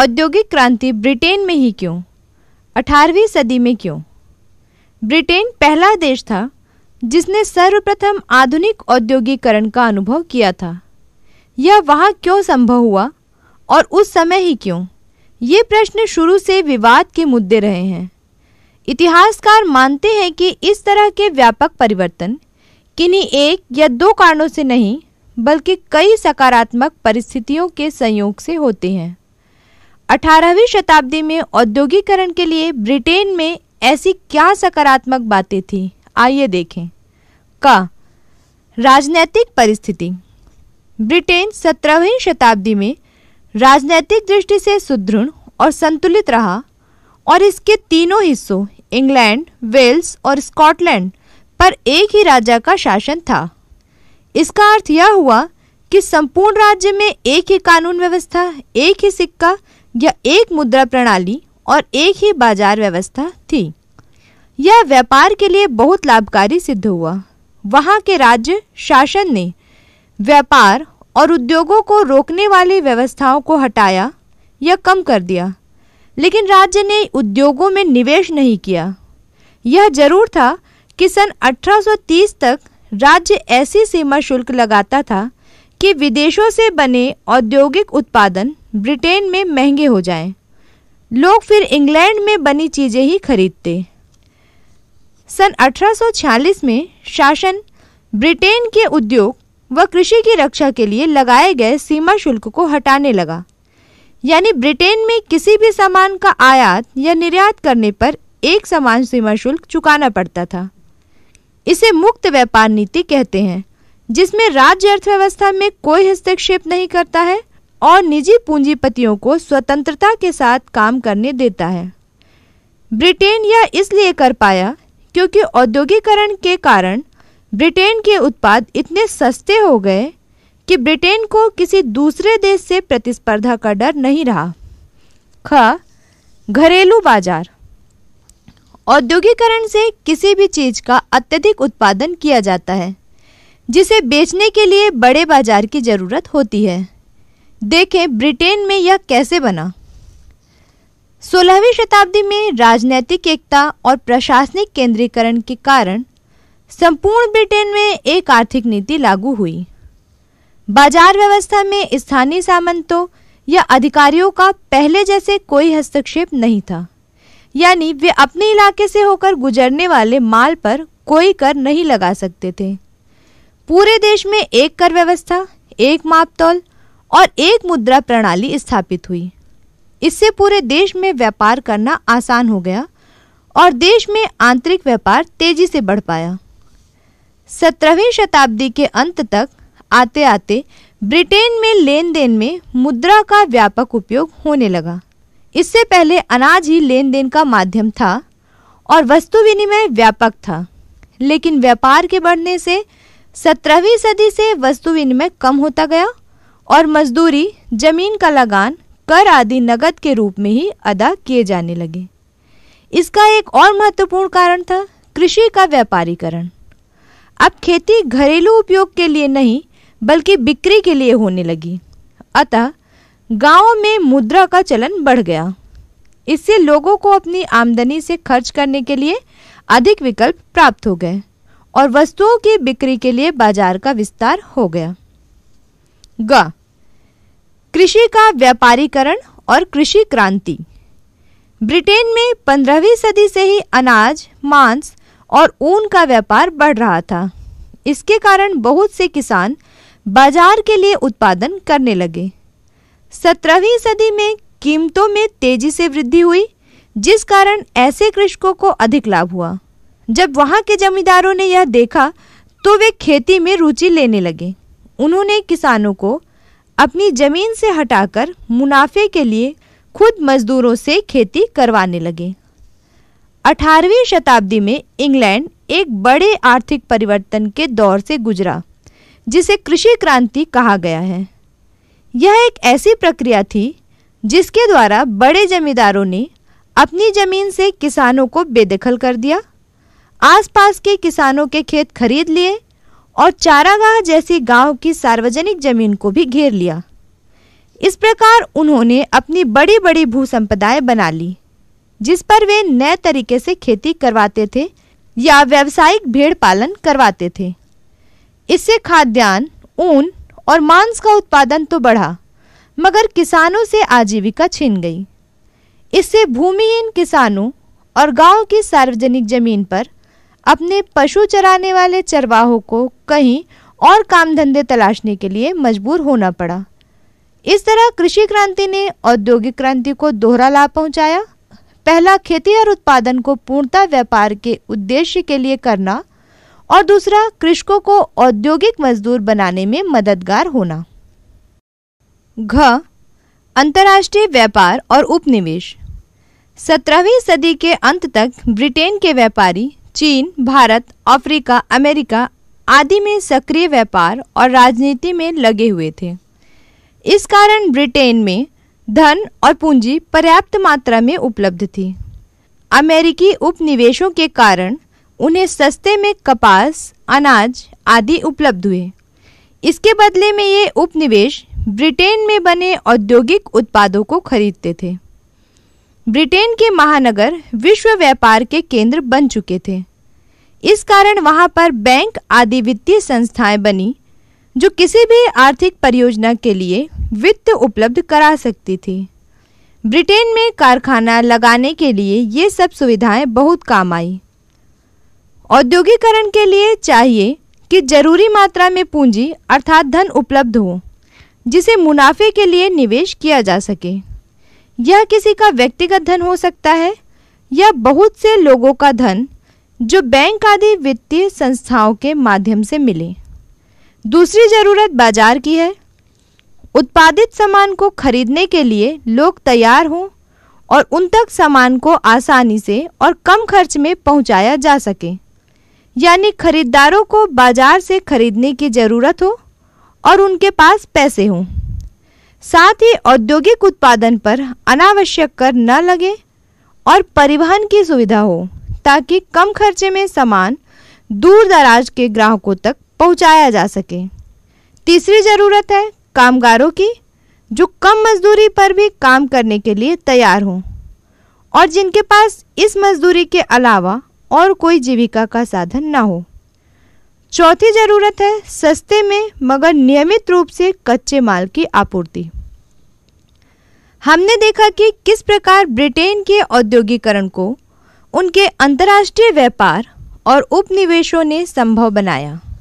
औद्योगिक क्रांति ब्रिटेन में ही क्यों 18वीं सदी में क्यों ब्रिटेन पहला देश था जिसने सर्वप्रथम आधुनिक औद्योगिकरण का अनुभव किया था यह वहाँ क्यों संभव हुआ और उस समय ही क्यों ये प्रश्न शुरू से विवाद के मुद्दे रहे हैं इतिहासकार मानते हैं कि इस तरह के व्यापक परिवर्तन किन्हीं एक या दो कारणों से नहीं बल्कि कई सकारात्मक परिस्थितियों के संयोग से होते हैं 18वीं शताब्दी में औद्योगिकरण के लिए ब्रिटेन में ऐसी क्या सकारात्मक बातें थी आइए देखें का राजनैतिक परिस्थिति ब्रिटेन सत्रहवीं शताब्दी में राजनैतिक दृष्टि से सुदृढ़ और संतुलित रहा और इसके तीनों हिस्सों इंग्लैंड वेल्स और स्कॉटलैंड पर एक ही राजा का शासन था इसका अर्थ यह हुआ कि संपूर्ण राज्य में एक ही कानून व्यवस्था एक ही सिक्का यह एक मुद्रा प्रणाली और एक ही बाजार व्यवस्था थी यह व्यापार के लिए बहुत लाभकारी सिद्ध हुआ वहाँ के राज्य शासन ने व्यापार और उद्योगों को रोकने वाली व्यवस्थाओं को हटाया या कम कर दिया लेकिन राज्य ने उद्योगों में निवेश नहीं किया यह जरूर था कि सन 1830 तक राज्य ऐसी सीमा शुल्क लगाता था कि विदेशों से बने औद्योगिक उत्पादन ब्रिटेन में महंगे हो जाएं। लोग फिर इंग्लैंड में बनी चीज़ें ही खरीदते सन 1846 में शासन ब्रिटेन के उद्योग व कृषि की रक्षा के लिए लगाए गए सीमा शुल्क को हटाने लगा यानी ब्रिटेन में किसी भी सामान का आयात या निर्यात करने पर एक समान सीमा शुल्क चुकाना पड़ता था इसे मुक्त व्यापार नीति कहते हैं जिसमें राज्य अर्थव्यवस्था में कोई हस्तक्षेप नहीं करता है और निजी पूंजीपतियों को स्वतंत्रता के साथ काम करने देता है ब्रिटेन यह इसलिए कर पाया क्योंकि औद्योगिकरण के कारण ब्रिटेन के उत्पाद इतने सस्ते हो गए कि ब्रिटेन को किसी दूसरे देश से प्रतिस्पर्धा का डर नहीं रहा ख घरेलू बाजार औद्योगिकरण से किसी भी चीज़ का अत्यधिक उत्पादन किया जाता है जिसे बेचने के लिए बड़े बाजार की ज़रूरत होती है देखें ब्रिटेन में यह कैसे बना सोलहवीं शताब्दी में राजनैतिक एकता और प्रशासनिक केंद्रीकरण के कारण संपूर्ण ब्रिटेन में एक आर्थिक नीति लागू हुई बाजार व्यवस्था में स्थानीय सामंतों या अधिकारियों का पहले जैसे कोई हस्तक्षेप नहीं था यानी वे अपने इलाके से होकर गुजरने वाले माल पर कोई कर नहीं लगा सकते थे पूरे देश में एक कर व्यवस्था एक मापतौल और एक मुद्रा प्रणाली स्थापित हुई इससे पूरे देश में व्यापार करना आसान हो गया और देश में आंतरिक व्यापार तेजी से बढ़ पाया सत्रहवीं शताब्दी के अंत तक आते आते ब्रिटेन में लेन देन में मुद्रा का व्यापक उपयोग होने लगा इससे पहले अनाज ही लेन देन का माध्यम था और वस्तु विनिमय व्यापक था लेकिन व्यापार के बढ़ने से सत्रहवीं सदी से वस्तु विनिमय कम होता गया और मजदूरी जमीन का लगान कर आदि नगद के रूप में ही अदा किए जाने लगे इसका एक और महत्वपूर्ण कारण था कृषि का व्यापारीकरण अब खेती घरेलू उपयोग के लिए नहीं बल्कि बिक्री के लिए होने लगी अतः गाँव में मुद्रा का चलन बढ़ गया इससे लोगों को अपनी आमदनी से खर्च करने के लिए अधिक विकल्प प्राप्त हो गए और वस्तुओं की बिक्री के लिए बाजार का विस्तार हो गया ग कृषि का व्यापारीकरण और कृषि क्रांति ब्रिटेन में 15वीं सदी से ही अनाज मांस और ऊन का व्यापार बढ़ रहा था इसके कारण बहुत से किसान बाजार के लिए उत्पादन करने लगे 17वीं सदी में कीमतों में तेजी से वृद्धि हुई जिस कारण ऐसे कृषकों को अधिक लाभ हुआ जब वहाँ के जमींदारों ने यह देखा तो वे खेती में रुचि लेने लगे उन्होंने किसानों को अपनी ज़मीन से हटाकर मुनाफे के लिए खुद मजदूरों से खेती करवाने लगे 18वीं शताब्दी में इंग्लैंड एक बड़े आर्थिक परिवर्तन के दौर से गुजरा जिसे कृषि क्रांति कहा गया है यह एक ऐसी प्रक्रिया थी जिसके द्वारा बड़े जमींदारों ने अपनी ज़मीन से किसानों को बेदखल कर दिया आसपास के किसानों के खेत खरीद लिए और चारागाह जैसी गांव की सार्वजनिक जमीन को भी घेर लिया इस प्रकार उन्होंने अपनी बड़ी बड़ी भू संपदाएं बना ली जिस पर वे नए तरीके से खेती करवाते थे या व्यावसायिक भेड़ पालन करवाते थे इससे खाद्यान्न ऊन और मांस का उत्पादन तो बढ़ा मगर किसानों से आजीविका छीन गई इससे भूमिहीन किसानों और गांव की सार्वजनिक जमीन पर अपने पशु चराने वाले चरवाहों को कहीं और काम धंधे तलाशने के लिए मजबूर होना पड़ा इस तरह कृषि क्रांति ने औद्योगिक क्रांति को दोहरा लाभ पहुंचाया पहला खेती और उत्पादन को पूर्णतः व्यापार के उद्देश्य के लिए करना और दूसरा कृषकों को औद्योगिक मजदूर बनाने में मददगार होना घ अंतर्राष्ट्रीय व्यापार और उपनिवेश सत्रहवीं सदी के अंत तक ब्रिटेन के व्यापारी चीन भारत अफ्रीका अमेरिका आदि में सक्रिय व्यापार और राजनीति में लगे हुए थे इस कारण ब्रिटेन में धन और पूंजी पर्याप्त मात्रा में उपलब्ध थी अमेरिकी उपनिवेशों के कारण उन्हें सस्ते में कपास अनाज आदि उपलब्ध हुए इसके बदले में ये उपनिवेश ब्रिटेन में बने औद्योगिक उत्पादों को खरीदते थे ब्रिटेन के महानगर विश्व व्यापार के केंद्र बन चुके थे इस कारण वहाँ पर बैंक आदि वित्तीय संस्थाएं बनी जो किसी भी आर्थिक परियोजना के लिए वित्त उपलब्ध करा सकती थी ब्रिटेन में कारखाना लगाने के लिए ये सब सुविधाएं बहुत काम आई औद्योगिकरण के लिए चाहिए कि जरूरी मात्रा में पूंजी अर्थात धन उपलब्ध हो जिसे मुनाफे के लिए निवेश किया जा सके यह किसी का व्यक्तिगत धन हो सकता है या बहुत से लोगों का धन जो बैंक आदि वित्तीय संस्थाओं के माध्यम से मिले दूसरी ज़रूरत बाजार की है उत्पादित सामान को खरीदने के लिए लोग तैयार हों और उन तक सामान को आसानी से और कम खर्च में पहुंचाया जा सके यानी खरीदारों को बाजार से खरीदने की ज़रूरत हो और उनके पास पैसे हों साथ ही औद्योगिक उत्पादन पर अनावश्यक कर न लगे और परिवहन की सुविधा हो ताकि कम खर्चे में सामान दूर दराज के ग्राहकों तक पहुंचाया जा सके तीसरी ज़रूरत है कामगारों की जो कम मजदूरी पर भी काम करने के लिए तैयार हों और जिनके पास इस मजदूरी के अलावा और कोई जीविका का साधन ना हो चौथी जरूरत है सस्ते में मगर नियमित रूप से कच्चे माल की आपूर्ति हमने देखा कि किस प्रकार ब्रिटेन के औद्योगिकरण को उनके अंतर्राष्ट्रीय व्यापार और उपनिवेशों ने संभव बनाया